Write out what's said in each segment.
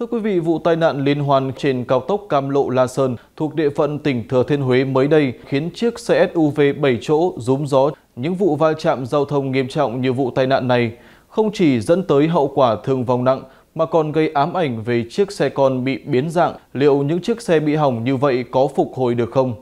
Thưa quý vị, vụ tai nạn liên hoàn trên cao tốc Cam Lộ La Sơn thuộc địa phận tỉnh Thừa Thiên Huế mới đây khiến chiếc xe SUV 7 chỗ rúm gió. Những vụ va chạm giao thông nghiêm trọng như vụ tai nạn này không chỉ dẫn tới hậu quả thương vong nặng mà còn gây ám ảnh về chiếc xe con bị biến dạng. Liệu những chiếc xe bị hỏng như vậy có phục hồi được không?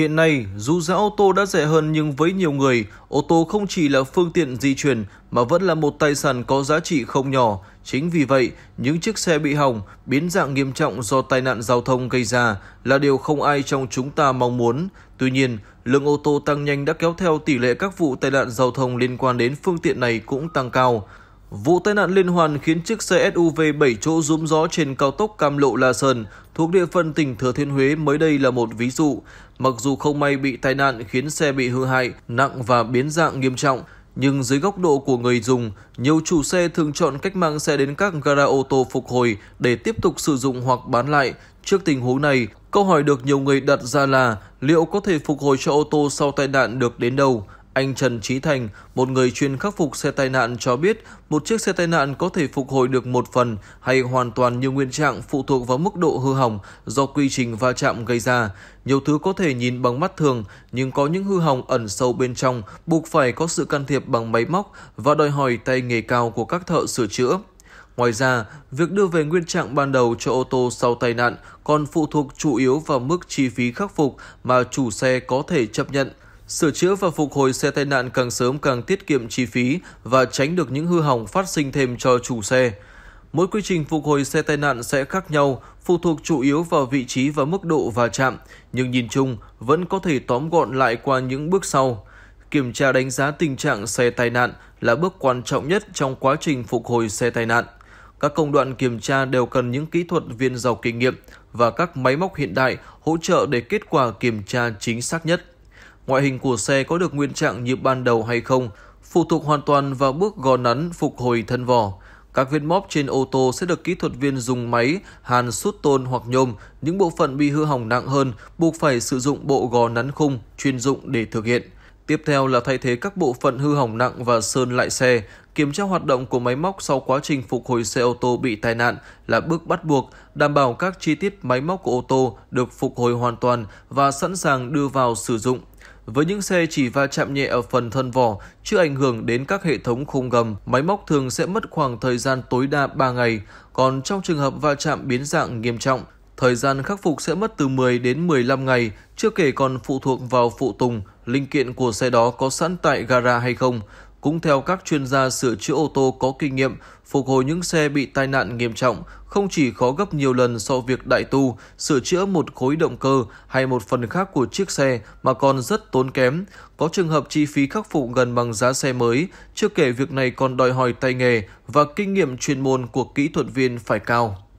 Hiện nay, dù giá ô tô đã rẻ hơn nhưng với nhiều người, ô tô không chỉ là phương tiện di chuyển mà vẫn là một tài sản có giá trị không nhỏ. Chính vì vậy, những chiếc xe bị hỏng, biến dạng nghiêm trọng do tai nạn giao thông gây ra là điều không ai trong chúng ta mong muốn. Tuy nhiên, lượng ô tô tăng nhanh đã kéo theo tỷ lệ các vụ tai nạn giao thông liên quan đến phương tiện này cũng tăng cao. Vụ tai nạn liên hoàn khiến chiếc xe SUV 7 chỗ rúm gió trên cao tốc Cam Lộ La Sơn thuộc địa phận tỉnh Thừa Thiên Huế mới đây là một ví dụ. Mặc dù không may bị tai nạn khiến xe bị hư hại, nặng và biến dạng nghiêm trọng, nhưng dưới góc độ của người dùng, nhiều chủ xe thường chọn cách mang xe đến các gara ô tô phục hồi để tiếp tục sử dụng hoặc bán lại. Trước tình huống này, câu hỏi được nhiều người đặt ra là liệu có thể phục hồi cho ô tô sau tai nạn được đến đâu? Anh Trần Trí Thành, một người chuyên khắc phục xe tai nạn cho biết một chiếc xe tai nạn có thể phục hồi được một phần hay hoàn toàn như nguyên trạng phụ thuộc vào mức độ hư hỏng do quy trình va chạm gây ra. Nhiều thứ có thể nhìn bằng mắt thường, nhưng có những hư hỏng ẩn sâu bên trong buộc phải có sự can thiệp bằng máy móc và đòi hỏi tay nghề cao của các thợ sửa chữa. Ngoài ra, việc đưa về nguyên trạng ban đầu cho ô tô sau tai nạn còn phụ thuộc chủ yếu vào mức chi phí khắc phục mà chủ xe có thể chấp nhận. Sửa chữa và phục hồi xe tai nạn càng sớm càng tiết kiệm chi phí và tránh được những hư hỏng phát sinh thêm cho chủ xe. Mỗi quy trình phục hồi xe tai nạn sẽ khác nhau, phụ thuộc chủ yếu vào vị trí và mức độ va chạm, nhưng nhìn chung vẫn có thể tóm gọn lại qua những bước sau. Kiểm tra đánh giá tình trạng xe tai nạn là bước quan trọng nhất trong quá trình phục hồi xe tai nạn. Các công đoạn kiểm tra đều cần những kỹ thuật viên giàu kinh nghiệm và các máy móc hiện đại hỗ trợ để kết quả kiểm tra chính xác nhất. Ngoại hình của xe có được nguyên trạng như ban đầu hay không phụ thuộc hoàn toàn vào bước gò nắn phục hồi thân vỏ. Các viên móp trên ô tô sẽ được kỹ thuật viên dùng máy hàn sút tôn hoặc nhôm, những bộ phận bị hư hỏng nặng hơn buộc phải sử dụng bộ gò nắn khung chuyên dụng để thực hiện. Tiếp theo là thay thế các bộ phận hư hỏng nặng và sơn lại xe, kiểm tra hoạt động của máy móc sau quá trình phục hồi xe ô tô bị tai nạn là bước bắt buộc, đảm bảo các chi tiết máy móc của ô tô được phục hồi hoàn toàn và sẵn sàng đưa vào sử dụng với những xe chỉ va chạm nhẹ ở phần thân vỏ, chưa ảnh hưởng đến các hệ thống khung gầm, máy móc thường sẽ mất khoảng thời gian tối đa 3 ngày. Còn trong trường hợp va chạm biến dạng nghiêm trọng, thời gian khắc phục sẽ mất từ 10 đến 15 ngày, chưa kể còn phụ thuộc vào phụ tùng, linh kiện của xe đó có sẵn tại gara hay không. Cũng theo các chuyên gia sửa chữa ô tô có kinh nghiệm, phục hồi những xe bị tai nạn nghiêm trọng không chỉ khó gấp nhiều lần so với việc đại tu, sửa chữa một khối động cơ hay một phần khác của chiếc xe mà còn rất tốn kém. Có trường hợp chi phí khắc phục gần bằng giá xe mới, chưa kể việc này còn đòi hỏi tay nghề và kinh nghiệm chuyên môn của kỹ thuật viên phải cao.